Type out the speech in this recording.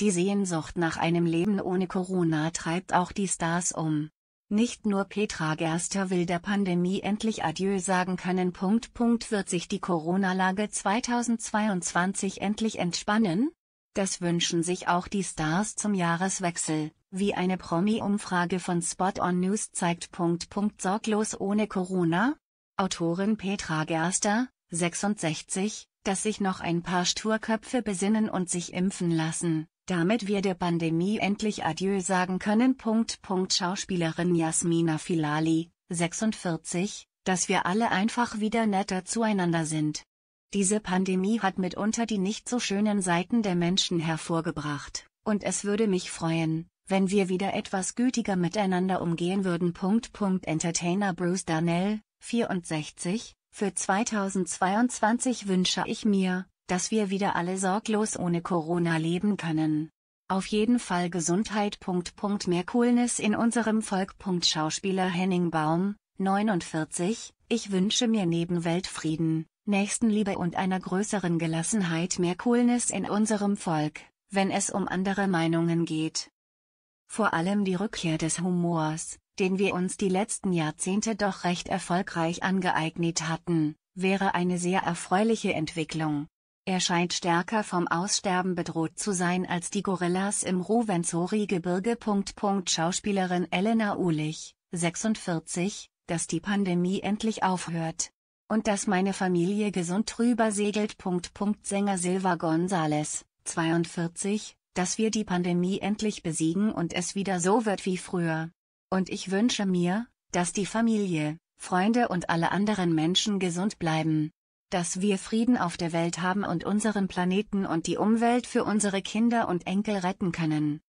Die Sehnsucht nach einem Leben ohne Corona treibt auch die Stars um. Nicht nur Petra Gerster will der Pandemie endlich Adieu sagen können. Punkt, Punkt, wird sich die Corona-Lage 2022 endlich entspannen? Das wünschen sich auch die Stars zum Jahreswechsel, wie eine Promi-Umfrage von Spot on News zeigt. Punkt, Punkt, sorglos ohne Corona? Autorin Petra Gerster, 66, dass sich noch ein paar Sturköpfe besinnen und sich impfen lassen, damit wir der Pandemie endlich Adieu sagen können. Punkt, Punkt, Schauspielerin Jasmina Filali, 46, dass wir alle einfach wieder netter zueinander sind. Diese Pandemie hat mitunter die nicht so schönen Seiten der Menschen hervorgebracht, und es würde mich freuen, wenn wir wieder etwas gütiger miteinander umgehen würden. Punkt, Punkt, Entertainer Bruce Darnell, 64, für 2022 wünsche ich mir, dass wir wieder alle sorglos ohne Corona leben können. Auf jeden Fall Gesundheit. Mehr Coolness in unserem Volk. Schauspieler Henning Baum, 49, ich wünsche mir neben Weltfrieden, Nächstenliebe und einer größeren Gelassenheit mehr Coolness in unserem Volk, wenn es um andere Meinungen geht. Vor allem die Rückkehr des Humors, den wir uns die letzten Jahrzehnte doch recht erfolgreich angeeignet hatten, wäre eine sehr erfreuliche Entwicklung. Er scheint stärker vom Aussterben bedroht zu sein als die Gorillas im Ruwenzori-Gebirge. Schauspielerin Elena Ulich, 46, dass die Pandemie endlich aufhört. Und dass meine Familie gesund drüber segelt. Sänger Silva González, 42, dass wir die Pandemie endlich besiegen und es wieder so wird wie früher. Und ich wünsche mir, dass die Familie, Freunde und alle anderen Menschen gesund bleiben dass wir Frieden auf der Welt haben und unseren Planeten und die Umwelt für unsere Kinder und Enkel retten können.